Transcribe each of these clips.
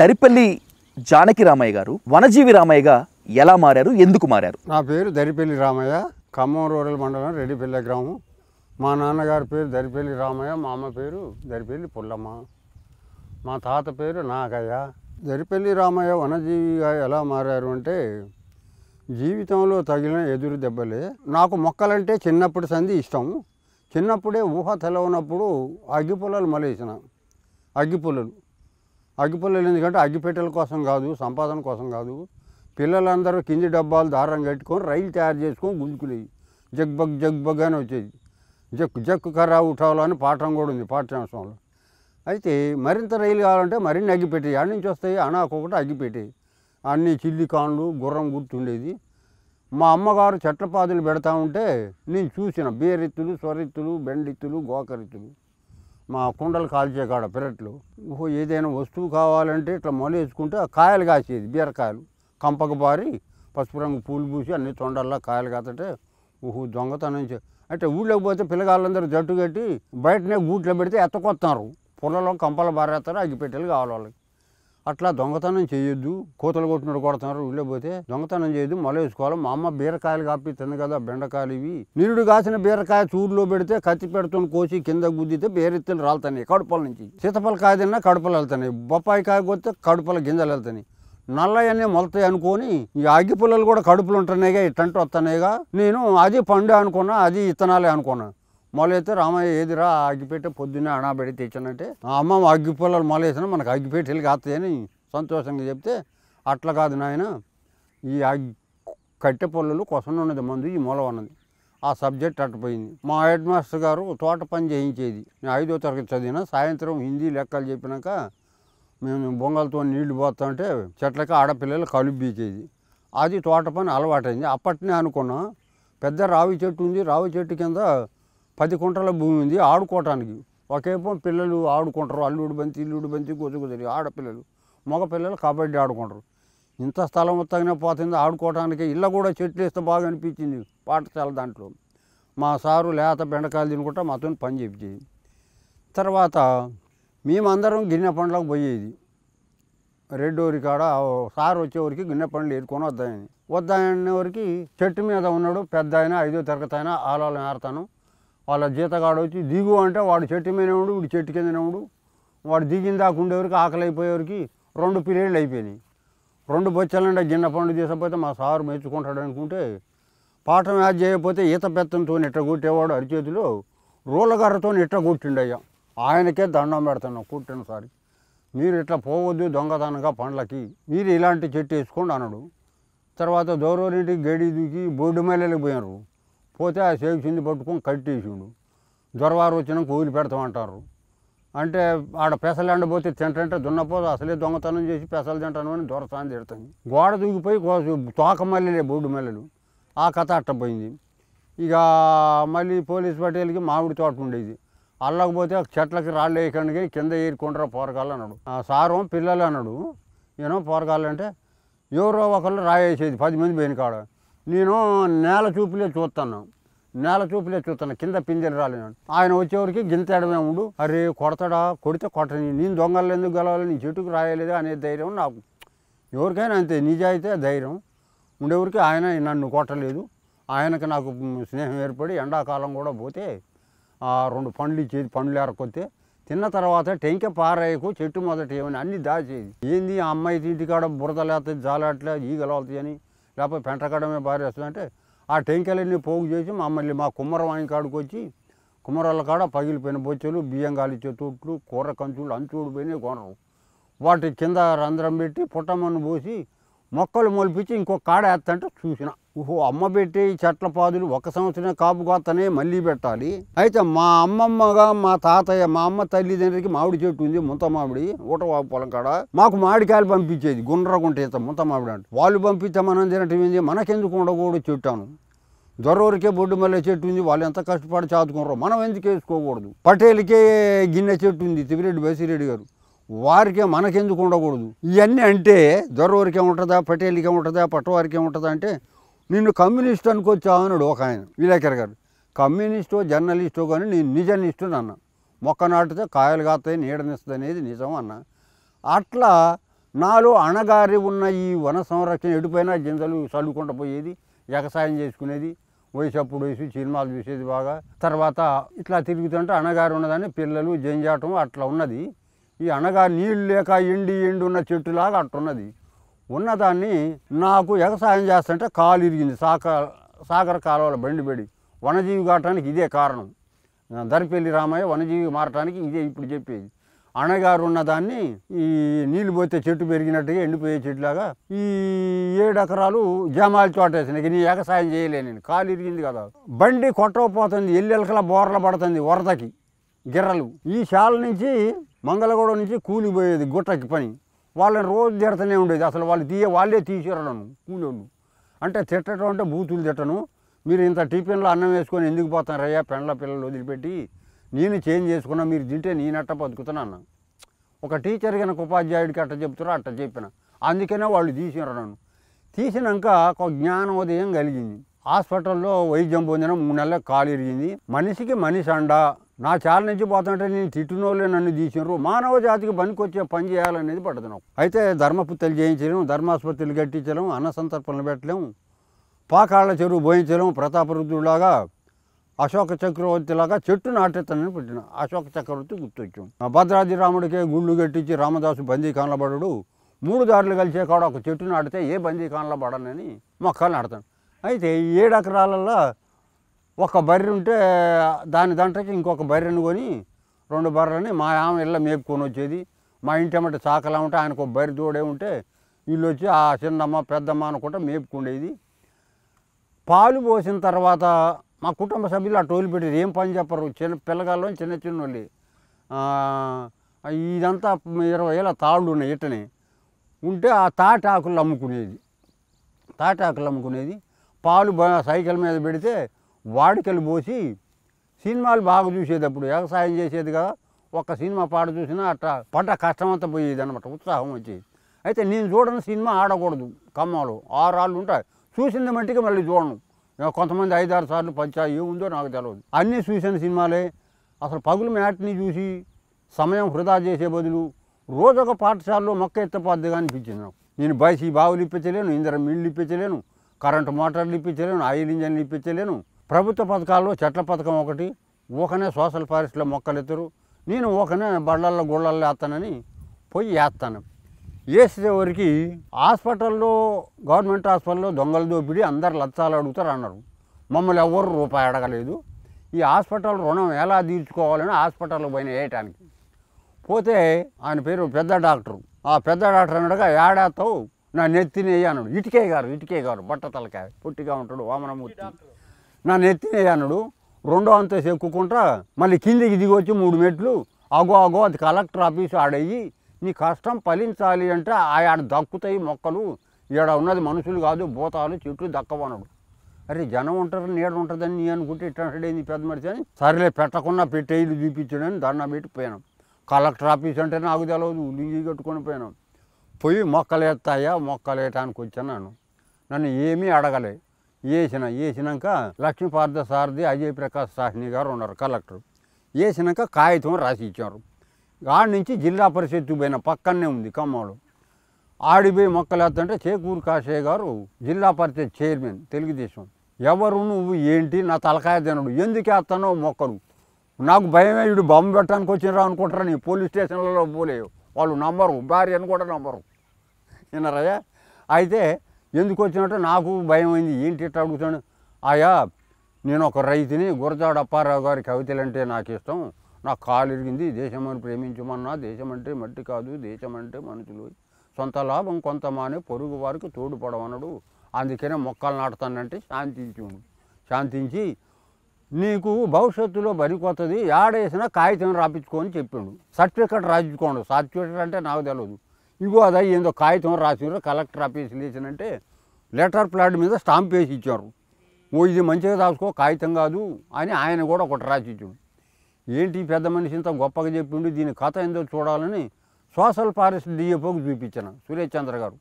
దరిపల్లి జానకి రామయ్య గారు వనజీవి రామయ్య ఎలా మారారు ఎందుకు మారారు నా పేరు దరిపల్లి రామయ్య ఖమ్మం రూరల్ మండలం రెడ్డిపల్లె గ్రామం మా నాన్నగారి పేరు దరిపల్లి రామయ్య మా అమ్మ పేరు దరిపల్లి పుల్లమ్మ మా తాత పేరు నాగయ్య దరిపల్లి రామయ్య వనజీవిగా ఎలా మారారు అంటే జీవితంలో తగిలిన ఎదురు దెబ్బలే నాకు మొక్కలంటే చిన్నప్పుడు సంధి ఇష్టం చిన్నప్పుడే ఊహ తెలవనప్పుడు అగ్గిపుల్లలు మలేసిన అగ్గిపుల్లలు అగ్గిపుల్లలు ఎందుకంటే అగ్గిపెట్టెల కోసం కాదు సంపాదన కోసం కాదు పిల్లలందరూ కింది డబ్బాలు దారం కట్టుకొని రైలు తయారు చేసుకొని గుంజుకునేవి జగ్బగ్ జగ్బగ్ అని వచ్చేది జక్ జక్ కర్రా ఉఠాలో అని పాఠం కూడా ఉంది పాఠ్యాంశంలో అయితే మరింత రైలు కావాలంటే మరిన్ని అగ్గిపెట్టాయి అన్నించి నుంచి వస్తాయి అనాకొకటి అగ్గిపెట్టేవి అన్ని చిల్లి కాన్లు గుర్రం గుర్తుండేది మా అమ్మగారు చెట్ల పాదులు పెడతా ఉంటే నేను చూసిన బీరెత్తులు స్వరెత్తులు బెండెత్తులు గోకరెత్తులు మా కుండలు కాల్చే కాడ పెరట్లు ఓహో ఏదైనా వస్తువు కావాలంటే ఇట్లా మొలేసుకుంటే ఆ కాయలు కాసేది బీరకాయలు కంపకు బారి పసుపు రంగు పూలు పూసి అన్ని తొండల్లా కాయలు కాతుంటే ఊహు దొంగతనం అంటే ఊళ్ళోకి పోతే పిల్లగాళ్ళందరూ జట్టు కట్టి బయటనే గూట్లో పెడితే ఎత్తకొస్తారు పొలంలో కంపలు బారేస్తారు అగ్గిపెట్టెలు కావాలి వాళ్ళకి అట్లా దొంగతనం చేయొద్దు కోతలు కొట్టినట్టు కొడతారు ఊళ్ళో పోతే దొంగతనం చేయొద్దు మొల వేసుకోవాలి మా అమ్మ బీరకాయలు కాపిస్తుంది కదా బెండకాయలు ఇవి నిరుడు కాసిన బీరకాయ చూడులో పెడితే కత్తి పెడుతున్న కోసి కింద గుద్దితే బేరెత్తులు రాలుతున్నాయి కడుపుల నుంచి సీతపల కాయ తిన్నా కడుపులు వెళ్తున్నాయి బొప్పాయి కాయ కొత్తే కడుపుల గింజలు వెళ్తున్నాయి నల్లయన్నీ మొలతాయి అనుకొని ఈ అగ్గి పుల్లలు కూడా కడుపులు ఉంటున్నాయిగా ఇట్టంటూ వస్తున్నాయిగా నేను అది పండు అనుకున్నా అది ఇత్తనాలే అనుకున్నా మొలైతే రామయ్య ఏదిరా అగ్గిపేట పొద్దున్నే అనాబెడి తెచ్చానంటే అమ్మ అగ్గి పొలాలు మొలేసినా మనకు అగ్గిపేట వెళ్ళి కాస్తాయని సంతోషంగా చెప్తే అట్లా కాదు నాయన ఈ అగ్గి కట్టె పొల్లలు కొసం ఉన్నది మందు ఈ మూల ఉన్నది ఆ సబ్జెక్ట్ అట్టపోయింది మా హెడ్ మాస్టర్ గారు తోట పని చేయించేది నేను ఐదో తరగతి చదివిన సాయంత్రం హిందీ లెక్కలు చెప్పినాక మేము బొంగలతో నీళ్లు ఉంటే చెట్లకి ఆడపిల్లలు కలుపు అది తోట పని అలవాటైంది అప్పటినే అనుకున్నాం పెద్ద రావి చెట్టు ఉంది రావి చెట్టు కింద పది కుంటల భూమి ఉంది ఆడుకోవటానికి ఒకేపో పిల్లలు ఆడుకుంటారు అల్లుడు బంతి ఇల్లుడు బంతి కొద్ది ఆడపిల్లలు మగపిల్లలు కబడ్డీ ఆడుకుంటారు ఇంత స్థలం మొత్తంగా పోతుంది ఆడుకోవటానికి ఇళ్ళ కూడా చెట్లు ఇస్తే బాగా అనిపించింది పాఠశాల దాంట్లో మా సారు లేత బెండకాయలు తినుకుంటా మాతో పని చెప్పి తర్వాత మేమందరం గిన్నె పండ్లకు పోయేది రెడ్డోరి కాడ సారు వచ్చేవరికి గిన్నె పండ్లు ఏరుకొని వద్దాయని వద్దాయనే వరకు చెట్టు మీద ఉన్నాడు పెద్ద అయినా ఐదో తరగతి అయినా ఆలాలు ఏరతాను వాళ్ళ జీతగాడు వచ్చి దిగు అంటే వాడు చెట్టు మీద ఉండు వీడు చెట్టు కింద ఉండు వాడు దిగిన దాకా ఉండేవరకు ఆకలి అయిపోయేవరికి రెండు పిల్లలు అయిపోయినాయి రెండు బొచ్చలంటే గిన్నె పండు తీసకపోతే మా సారు మెచ్చుకుంటాడు అనుకుంటే పాఠం యాజ్ చేయకపోతే ఈత పెత్తంతో ఇట్ట కొట్టేవాడు అరిచేతిలో రూలగర్రతో ఇట్ట కొట్టిండయ్యా ఆయనకే దండం పెడతాను కొట్టిన సారి మీరు ఇట్లా పోవద్దు దొంగతనంగా పండ్లకి మీరు ఇలాంటి చెట్టు వేసుకోండి అనడు తర్వాత దౌరవరింటికి గడి దూకి బోర్డు మేళలకు పోయినారు పోతే ఆ సేవ చింది పట్టుకొని కట్టేసిండు దొరవారు వచ్చినాక ఊరి పెడతామంటారు అంటే ఆడ పెసలు ఎండబోతే తింటంటే దున్నపోదు అసలే దొంగతనం చేసి పెసలు తింటాను అని దొరసాన్ని తిడతాను గోడ దూకిపోయి తోక మల్లెలే బోర్డు మల్లెలు ఆ కథ అట్టపోయింది ఇక మళ్ళీ పోలీస్ పటేలకి మామిడి తోట ఉండేది అల్లకపోతే చెట్లకి రాళ్ళు వేయకండి కింద ఏరుకుంటారా పోరగాళ్ళు అన్నాడు సారం పిల్లలు అన్నాడు ఏమో పోరగాళ్ళంటే ఎవరో ఒకళ్ళు రాయేసేది పది మంది పోయిన కాడ నేను నేల చూపులే చూస్తాను నేల చూపులే చూస్తాను కింద పింజలు రాలేను ఆయన వచ్చేవరికి గింతేడమే ఉండు అరే కొడతాడా కొడితే కొట్టని నేను దొంగలు ఎందుకు గెలవాలి నీ చెట్టుకు రాయలేదు అనే ధైర్యం నాకు ఎవరికైనా అంతే నిజాయితే ధైర్యం ఉండేవరికి ఆయన నన్ను కొట్టలేదు ఆయనకి నాకు స్నేహం ఏర్పడి ఎండాకాలం కూడా పోతే ఆ రెండు పండ్లు ఇచ్చేది పండ్లు ఎరకొస్తే తిన్న తర్వాత టెంక పారాయకు చెట్టు మొదటి ఏమని అన్నీ దాచేది ఏంది ఆ అమ్మాయి బురద లేకపోతే జాలాట్లే ఈగలవుతాయి అని లేకపోతే పెంటకడమే బారేస్తుందంటే ఆ టెంకాయలన్నీ పోగు చేసి మమ్మల్ని మా కుమ్మరవాణి కాడికి వచ్చి కుమ్మరాల కాడ పగిలిపోయిన బొచ్చెలు బియ్యం గాలి తొట్లు కూర కంచులు అంచుడు పోయినాయి కొనరు వాటి కింద రంధ్రం పెట్టి పుట్టమన్ను పోసి మొక్కలు మొలిపించి ఇంకొక కాడ వేస్తంటే చూసిన ఓహో అమ్మ పెట్టే చెట్ల పాదులు ఒక సంవత్సరం కాపు కొత్తనే మళ్ళీ పెట్టాలి అయితే మా అమ్మమ్మగా మా తాతయ్య మా అమ్మ తల్లిదండ్రికి మామిడి చెట్టు ఉంది ముంత మామిడి ఊటవాపు పొలం కాడ మాకు మామిడికాయలు పంపించేది గుండ్రకుంటే ఇంత ముంత మామిడి అంటే వాళ్ళు పంపిస్తే మనం తినటం ఏంది మనకెందుకు ఉండకూడదు చెట్టాను దొరవరికే బొడ్డు మల్లె చెట్టు ఉంది వాళ్ళు ఎంత కష్టపడి చాదుకున్నారు మనం ఎందుకు వేసుకోకూడదు పటేల్కే గిన్నె చెట్టు ఉంది తిబిరెడ్డి బసిరెడ్డి గారు వారికి మనకెందుకు ఉండకూడదు ఇవన్నీ అంటే దొరవరికి ఏముంటుందా పటేల్కి ఏముంటుందా పట్టవారికి ఏముంటుందా అంటే నిన్ను కమ్యూనిస్ట్ అన్నాడు ఒక ఆయన విలేకర్ గారు కమ్యూనిస్టో జర్నలిస్టో కానీ నేను నిజనిస్టుని అన్న మొక్క నాటితే కాయలు కాస్తాయి నీడనిస్తుంది అనేది నిజం అన్న అట్లా నాలో అణగారి ఉన్న ఈ వన సంరక్షణ ఎడిపోయినా గింజలు చల్లుకుంట పోయేది వ్యవసాయం చేసుకునేది వయసప్పుడు వేసి సినిమాలు చూసేది బాగా తర్వాత ఇట్లా తిరుగుతుంటే అణగారు ఉన్నదని పిల్లలు జంజాటం అట్లా ఉన్నది ఈ అనగా నీళ్ళు లేక ఎండి ఎండి ఉన్న చెట్టులాగా అట్టున్నది ఉన్నదాన్ని నాకు వ్యవసాయం చేస్తుంటే కాలు ఇరిగింది సాక సాగర కాలువల పడి వనజీవి కావటానికి ఇదే కారణం దరిపల్లి రామయ్య వనజీవి మారటానికి ఇదే ఇప్పుడు చెప్పేది అనగారు ఉన్నదాన్ని ఈ నీళ్ళు పోతే చెట్టు పెరిగినట్టుగా ఎండిపోయే చెట్టులాగా ఈ ఏడు ఎకరాలు జమాలు చోటేసిన నీ వ్యవసాయం చేయలే నేను కాలు ఇరిగింది కదా బండి కొట్టకపోతుంది ఎల్లెలకల బోర్ల పడుతుంది వరదకి గిర్రలు ఈ శాల నుంచి మంగళగూడ నుంచి కూలిపోయేది గుట్టకి పని వాళ్ళని రోజు తిడతనే ఉండేది అసలు వాళ్ళు తీయ వాళ్ళే తీసేరలను కూలోళ్ళు అంటే తిట్టడం అంటే బూతులు తిట్టను మీరు ఇంత టిఫిన్లో అన్నం వేసుకొని ఎందుకు పోతున్నారయ్యా పెండ్ల పిల్లలు వదిలిపెట్టి నేను చేంజ్ చేసుకున్నా మీరు తింటే నేనట్ట బతుకుతున్నా అన్న ఒక టీచర్ కనుక ఉపాధ్యాయుడికి అట్ట చెప్తారో అట్ట చెప్పిన అందుకనే వాళ్ళు తీసినారు నన్ను తీసినాక ఒక ఉదయం కలిగింది హాస్పిటల్లో వైద్యం పొందిన మూడు నెలలకు కాలు ఇరిగింది మనిషికి మనిషి అండ నా చాల నుంచి పోతుంటే నేను తిట్టినోళ్ళే నన్ను తీసినారు మానవ జాతికి పనికొచ్చే పని చేయాలనేది పడుతున్నాం అయితే ధర్మపుత్రులు చేయించడం ధర్మాసుపత్రులు కట్టించడం అన్న సంతర్పణలు పెట్టలేము పాకాళ్ళ చెరువు ప్రతాప ప్రతాపరుద్రులాగా అశోక చక్రవర్తిలాగా చెట్టు నాటెత్తనని పుట్టిన అశోక చక్రవర్తి గుర్తొచ్చాం భద్రాద్రి రాముడికే గుళ్ళు కట్టించి రామదాసు బందీ కానబడడు మూడు దారులు కలిసే కూడా ఒక చెట్టు నాటితే ఏ బందీ కానబడనని మొక్కలు నాడతాను అయితే ఏడెకరాలలో ఒక బర్రె ఉంటే దాని దాంట్లోకి ఇంకొక బర్రెను కొని రెండు బర్రెలని మా ఆమె ఇళ్ళ మేపుకొని వచ్చేది మా ఇంటి అమ్మటి చాకలా ఉంటే ఆయనకు ఒక బర్రె తోడే ఉంటే వీళ్ళు వచ్చి ఆ చిన్నమ్మ పెద్దమ్మ అనుకుంటే మేపుకుండేది పాలు పోసిన తర్వాత మా కుటుంబ సభ్యులు ఆ టోలు పెట్టేది ఏం పని చెప్పరు చిన్న పిల్లగాళ్ళు చిన్న చిన్న వాళ్ళు ఇదంతా ఇరవై ఏళ్ళ తాళ్ళు ఉన్నాయి ఇటని ఉంటే ఆ తాటాకులు అమ్ముకునేది తాటాకులు అమ్ముకునేది పాలు సైకిల్ మీద పెడితే వాడికలు పోసి సినిమాలు బాగా చూసేటప్పుడు వ్యవసాయం చేసేది కదా ఒక్క సినిమా పాట చూసినా అట్లా పంట కష్టమంతా పోయేది అనమాట ఉత్సాహం వచ్చేది అయితే నేను చూడని సినిమా ఆడకూడదు కమ్మలు ఆరాళ్ళు ఉంటాయి చూసింది మట్టికి మళ్ళీ చూడను కొంతమంది ఐదారు సార్లు పంచాయి ఏముందో నాకు తెలియదు అన్నీ చూసిన సినిమాలే అసలు పగులు మ్యాట్ని చూసి సమయం వృధా చేసే బదులు రోజు ఒక పాఠశాలలో మొక్క ఎత్తపద్దుగా అనిపించింది నాకు నేను బైసీ బావులు ఇప్పించలేను ఇందరం మిల్లు ఇప్పించలేను కరెంటు మోటార్లు ఇప్పించలేను ఆయిల్ ఇంజన్లు ఇప్పించలేను ప్రభుత్వ పథకాల్లో చెట్ల పథకం ఒకటి ఊకనే సోషల్ ఫారెస్ట్లో మొక్కలు ఎత్తురు నేను ఊకనే బళ్ళల్లో గుళ్ళల్లో వేస్తానని పోయి వేస్తాను వేసేవరికి హాస్పిటల్లో గవర్నమెంట్ హాస్పిటల్లో దొంగల దోపిడి అందరు లచ్చాలు అడుగుతారు అన్నారు మమ్మల్ని ఎవరు రూపాయి అడగలేదు ఈ హాస్పిటల్ రుణం ఎలా తీర్చుకోవాలని హాస్పిటల్లో పోయిన వేయటానికి పోతే ఆయన పేరు పెద్ద డాక్టరు ఆ పెద్ద డాక్టర్ అనగా ఏడాతో నా నెత్తిని అన్నాడు ఇటుకే గారు ఇటుకే గారు బట్ట తలకాయ పొట్టిగా ఉంటాడు వామనమూర్తి నా నెత్తినే అన్నాడు రెండో అంత ఎక్కుకుంటా మళ్ళీ కిందికి దిగొచ్చి మూడు మెట్లు అగో అగో అది కలెక్టర్ ఆఫీస్ ఆడయ్యి నీ కష్టం ఫలించాలి అంటే ఆడ దక్కుతాయి మొక్కలు ఈడ ఉన్నది మనుషులు కాదు భూతాలు చెట్లు దక్కవనడు అరే జనం ఉంటారు నీడ ఉంటుందని నీ అనుకుంటే ఇట్లాంటి పెద్ద మనిషి అని సరేలే పెట్టకుండా పెట్టేది చూపించడని దండం పెట్టి పోయినాం కలెక్టర్ ఆఫీస్ అంటే నాకు తెలియదు లింగి కట్టుకొని పోయినాం పోయి మొక్కలు మొక్కలు వేయటానికి వచ్చాను నన్ను ఏమీ అడగలేదు వేసిన వేసినాక లక్ష్మీ సారథి అజయ్ ప్రకాష్ సాహ్ని గారు ఉన్నారు కలెక్టర్ వేసినాక కాగితం రాసి ఇచ్చారు ఆడి నుంచి జిల్లా పరిషత్తు పోయిన పక్కనే ఉంది కమ్మలు ఆడిపోయి మొక్కలు మొక్కలేస్తుంటే చేకూరు కాశయ్య గారు జిల్లా పరిషత్ చైర్మన్ తెలుగుదేశం ఎవరు నువ్వు ఏంటి నా తలకాయ తినడు ఎందుకు వేస్తానో మొక్కలు నాకు భయమే ఇడు బొమ్మ పెట్టడానికి వచ్చినరా అనుకుంటారా నీ పోలీస్ స్టేషన్లలో పోలేవు వాళ్ళు నమ్మరు భార్యను కూడా నమ్మరు విన్నారయ్యా అయితే ఎందుకు వచ్చినట్టు నాకు భయం అయింది ఏంటి ఇట్లా అడుగుతాను ఆయా నేను ఒక రైతుని గురజాడ అప్పారావు గారి అంటే నాకు ఇష్టం నాకు కాలు ఇరిగింది దేశమని ప్రేమించమన్నా దేశం అంటే మట్టి కాదు దేశం అంటే మనుషులు సొంత లాభం కొంత మానే పొరుగు వారికి తోడుపడమనడు అందుకనే మొక్కలు నాటుతానంటే శాంతించి శాంతించి నీకు భవిష్యత్తులో బరికొత్తది ఏడేసినా కాగితం రాపించుకొని చెప్పిండు సర్టిఫికెట్ రాయించుకోండు సర్టిఫికెట్ అంటే నాకు తెలియదు ఇగో అదా ఏందో కాగితం రాసినారు కలెక్టర్ ఆఫీస్ లేచినంటే లెటర్ ప్లాట్ మీద స్టాంప్ వేసి ఇచ్చారు ఓ ఇది మంచిగా రాసుకో కాగితం కాదు అని ఆయన కూడా ఒకటి రాసి ఇచ్చాడు ఏంటి పెద్ద మనిషి ఇంత గొప్పగా చెప్పిండు దీని కథ ఏందో చూడాలని సోషల్ ఫారెస్ట్ డిఎఫ్ఓకి చూపించాను సురేష్ చంద్ర గారు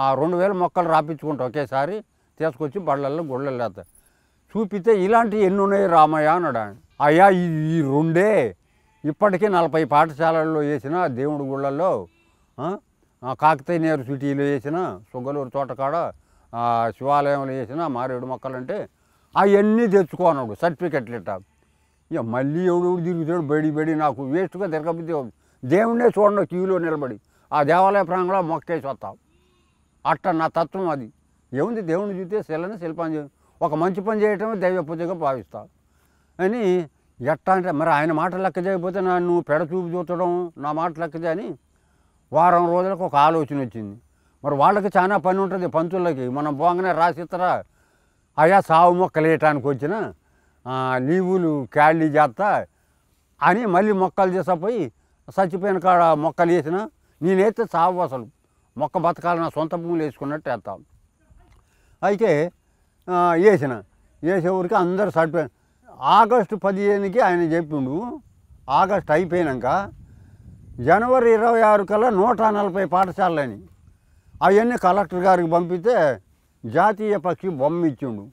ఆ రెండు వేల మొక్కలు రాపించుకుంటాం ఒకేసారి తీసుకొచ్చి బళ్ళల్లో గుళ్ళల్లో చూపితే ఇలాంటివి ఎన్ని ఉన్నాయి రామయ్య అన్నాడు ఆయన అయ్యా ఈ రెండే ఇప్పటికీ నలభై పాఠశాలల్లో వేసిన దేవుడి గుళ్ళల్లో కాకతీయ నేరు సిటీలో వేసిన సుగ్గలూరు తోటకాడ శివాలయంలో వేసిన మారేడు మొక్కలంటే అవన్నీ తెచ్చుకోనాడు సర్టిఫికెట్లు ఇట్ట ఇక మళ్ళీ ఎవడు తిరుగుతాడు బడి బడి నాకు వేస్ట్గా తిరగబుద్ధి దేవుడే చూడండి క్యూలో నిలబడి ఆ దేవాలయ ప్రాంగంలో మొక్కేసి వస్తాం అట్ట నా తత్వం అది ఏముంది దేవుడిని చూస్తే శిలని శిల్పం చే ఒక మంచి పని చేయటమే దైవ పూజగా భావిస్తా అని ఎట్టా అంటే మరి ఆయన మాట లెక్క చేయకపోతే నన్ను పెడ చూపు చూడటం నా మాట లెక్క అని వారం రోజులకు ఒక ఆలోచన వచ్చింది మరి వాళ్ళకి చాలా పని ఉంటుంది పంచులకి మనం పోగానే రాసిస్తారా అయా సావు మొక్కలు వేయటానికి వచ్చిన లీవులు క్యాళీ చేస్తా అని మళ్ళీ మొక్కలు తీసుకుపోయి చచ్చిపోయిన కాడ మొక్కలు వేసిన నేనైతే సావు అసలు మొక్క బతకాలని నా సొంత భూములు వేసుకున్నట్టు వేస్తాం అయితే వేసిన వేసే ఊరికి అందరు సర్టిఫై ఆగస్టు పదిహేనుకి ఆయన చెప్పిండు ఆగస్ట్ అయిపోయినాక జనవరి ఇరవై ఆరు కల్లా నూట నలభై పాఠశాలని అవన్నీ కలెక్టర్ గారికి పంపితే జాతీయ పక్షి బొమ్మ ఇచ్చిండు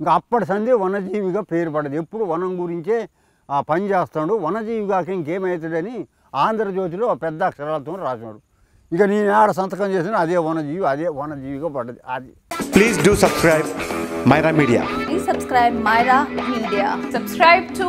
ఇంకా అప్పటి సంధి వనజీవిగా పేరు పడదు ఎప్పుడు వనం గురించే ఆ పని చేస్తాడు వనజీవిగాకి ఇంకేమవుతుందని ఆంధ్రజ్యోతిలో పెద్ద అక్షరాలతో రాసినాడు ఇక నేను ఆడ సంతకం చేసిన అదే వనజీవి అదే వనజీవిగా పడ్డది అది please do subscribe Myra media please subscribe Myra media subscribe to